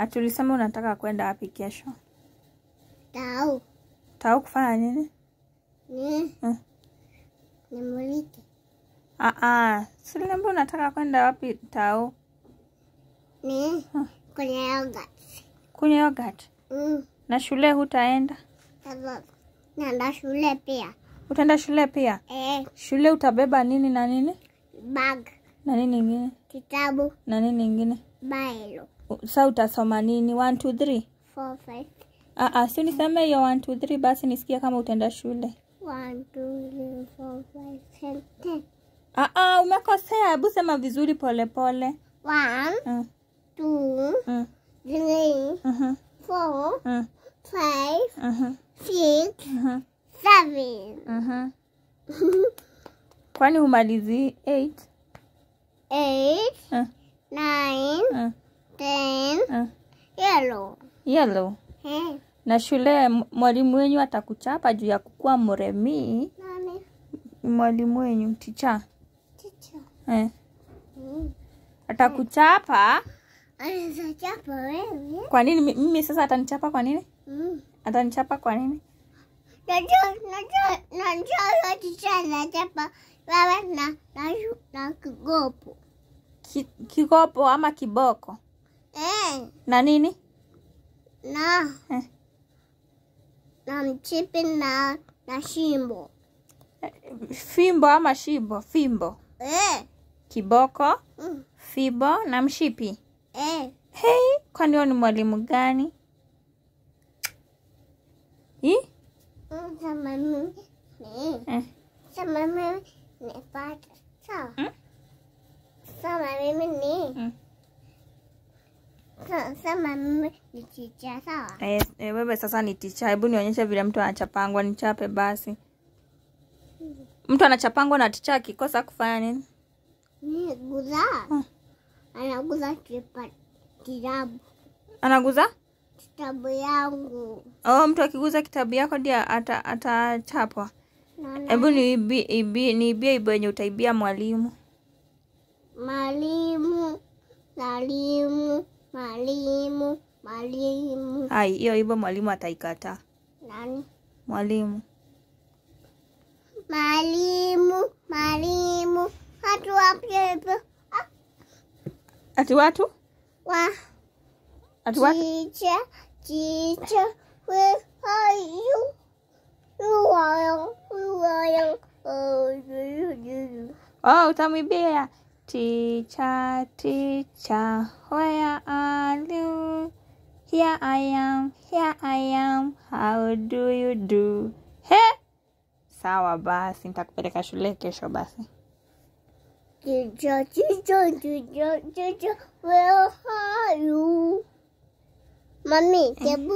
Ati ulisema unataka kwenda wapi kesho? Tau. Tau kufanya nini? Ni. Hmm. Nimulike. Ah ah, si uliniambia unataka kwenda wapi Tau? Ni. Hmm. Kwenye yogurt. Kwenye yogurt? Mm. Na shule hutaenda? Naenda shule pia. Utaenda shule pia? Eh. Shule utabeba nini na nini? Bag. Na nini ingine? Kitabu. Na nini ingine? Bailo sa utasoma nini 1 2 3 4 5 Ah, ah, si niseme hiyo 1 2 3 basi nisikia kama utaenda shule. 1 2 3 4 5 10. Ah ah, umekosea. Hebu sema vizuri pole pole. 1 2 3 4 5 6 7. Kwani humalizi 8? 8 9 Then uh. Eh. yellow. Yellow. Hmm. Na shule mwalimu wenyu atakuchapa juu ya kukua muremi Nani? Mwalimu wenyu ticha. Ticha. Eh. Hmm. Atakuchapa. Anachapa wewe. Kwa nini mimi sasa atanichapa kwa nini? Hmm. Atanichapa kwa nini? Najua najua najua ticha anachapa wewe na na, na, na, na kigopo. Ki, ama kiboko? Eh. Na nini? Na. Eh. Na mchipi na na shimbo. Fimbo ama shimbo? Fimbo. Eh. Kiboko. Mm. Fibo na mshipi. Eh. Hey, kwani wewe ni mwalimu gani? Hi? Mm, sama mimi. Eh. Sama mimi ni pata. Sawa. Hmm? Sama mimi ni. Mm. Sema mimi ni ticha sawa? Eh, eh, wewe sasa ni ticha. Hebu nionyeshe vile mtu anachapangwa, nichape basi. Mtu anachapangwa na ticha akikosa kufanya nini? Ni guza. Hmm. Anaguza kipa kitabu. Anaguza? Kitabu yangu. Oh, mtu akiguza kitabu yako ndio atachapwa. Ata Hebu ni ibi, ibi, ibo yenye utaibia mwalimu. Mwalimu, Salimu. Mwalimu, mwalimu. Hai, hiyo ibo mwalimu ataikata. Nani? Mwalimu. Mwalimu, mwalimu. Hatu wapi ah. Ati watu? Wa. Ati watu? Chicha, chicha, where are you? oh, utamwibia. ticha ticha where Here I am, here I am, how do you do? He! Sawa basi, nitakupeleka shule kesho basi. Teacher, teacher, teacher, teacher, where are you? Mommy,